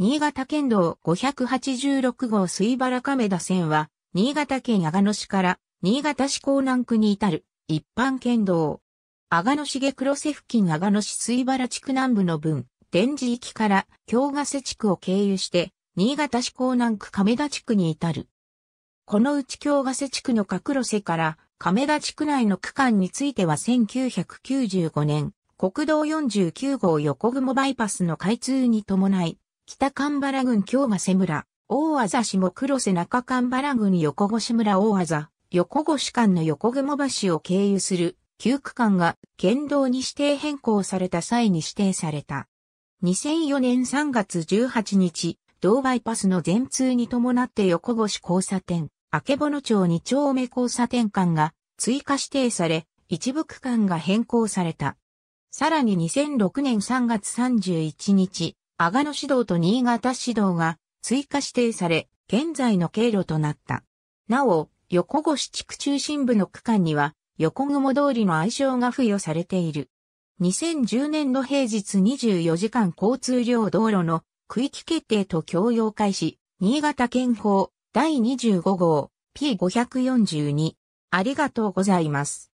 新潟県道586号水原亀田線は、新潟県阿賀野市から新潟市港南区に至る一般県道。阿賀野市下黒瀬付近阿賀野市水原地区南部の分、電磁域から京ヶ瀬地区を経由して、新潟市港南区亀田地区に至る。このうち京ヶ瀬地区の各路瀬から亀田地区内の区間については1995年、国道49号横雲バイパスの開通に伴い、北神原郡京ヶ瀬村、大あ市も黒瀬中神原郡横越村大あ横越間の横雲橋を経由する旧区間が県道に指定変更された際に指定された。2004年3月18日、道バイパスの全通に伴って横越交差点、明の町二丁目交差点間が追加指定され、一部区間が変更された。さらに2006年3月31日、阿賀野市道と新潟市道が追加指定され、現在の経路となった。なお、横越地区中心部の区間には、横雲通りの愛称が付与されている。2010年度平日24時間交通量道路の区域決定と共用開始、新潟県法第25号 P542。ありがとうございます。